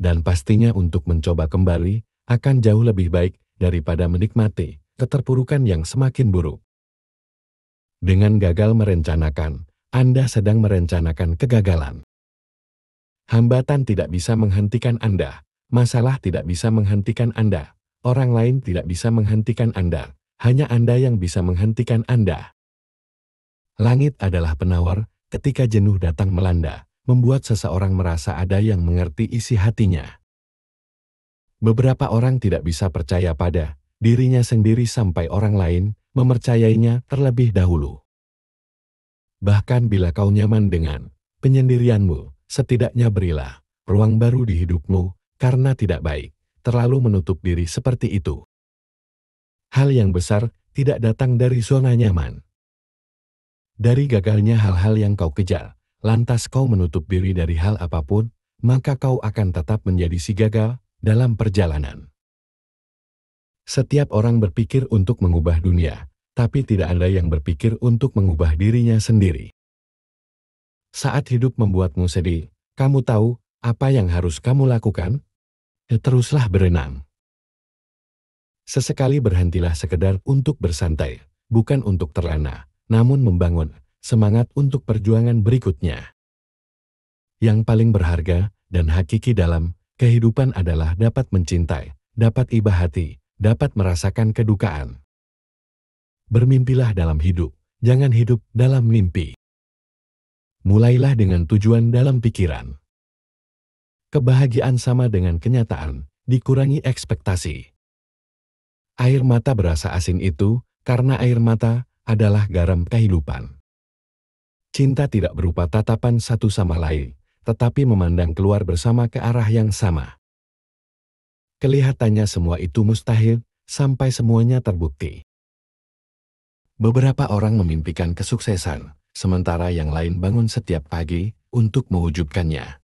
dan pastinya untuk mencoba kembali akan jauh lebih baik daripada menikmati keterpurukan yang semakin buruk. Dengan gagal merencanakan, Anda sedang merencanakan kegagalan. Hambatan tidak bisa menghentikan Anda, masalah tidak bisa menghentikan Anda, orang lain tidak bisa menghentikan Anda, hanya Anda yang bisa menghentikan Anda. Langit adalah penawar ketika jenuh datang melanda, membuat seseorang merasa ada yang mengerti isi hatinya. Beberapa orang tidak bisa percaya pada dirinya sendiri sampai orang lain mempercayainya terlebih dahulu. Bahkan bila kau nyaman dengan penyendirianmu, setidaknya berilah ruang baru di hidupmu, karena tidak baik terlalu menutup diri seperti itu. Hal yang besar tidak datang dari zona nyaman. Dari gagalnya hal-hal yang kau kejar, lantas kau menutup diri dari hal apapun, maka kau akan tetap menjadi si gagal dalam perjalanan. Setiap orang berpikir untuk mengubah dunia, tapi tidak ada yang berpikir untuk mengubah dirinya sendiri. Saat hidup membuatmu sedih, kamu tahu apa yang harus kamu lakukan? Ya, teruslah berenang. Sesekali berhentilah sekedar untuk bersantai, bukan untuk terlena, namun membangun semangat untuk perjuangan berikutnya. Yang paling berharga dan hakiki dalam kehidupan adalah dapat mencintai, dapat iba hati, dapat merasakan kedukaan. Bermimpilah dalam hidup, jangan hidup dalam mimpi. Mulailah dengan tujuan dalam pikiran. Kebahagiaan sama dengan kenyataan, dikurangi ekspektasi. Air mata berasa asin itu karena air mata adalah garam kehidupan. Cinta tidak berupa tatapan satu sama lain, tetapi memandang keluar bersama ke arah yang sama. Kelihatannya semua itu mustahil, sampai semuanya terbukti. Beberapa orang memimpikan kesuksesan, sementara yang lain bangun setiap pagi untuk mewujudkannya.